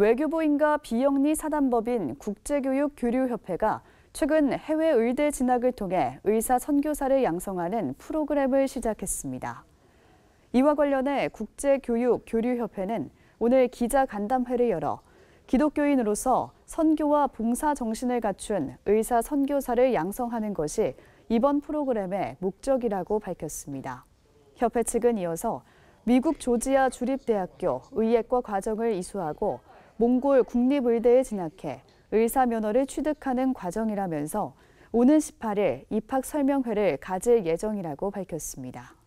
외교부인과 비영리 사단법인 국제교육교류협회가 최근 해외 의대 진학을 통해 의사 선교사를 양성하는 프로그램을 시작했습니다. 이와 관련해 국제교육교류협회는 오늘 기자 간담회를 열어 기독교인으로서 선교와 봉사 정신을 갖춘 의사 선교사를 양성하는 것이 이번 프로그램의 목적이라고 밝혔습니다. 협회 측은 이어서 미국 조지아 주립대학교 의예과 과정을 이수하고 몽골 국립의대에 진학해 의사 면허를 취득하는 과정이라면서 오는 18일 입학 설명회를 가질 예정이라고 밝혔습니다.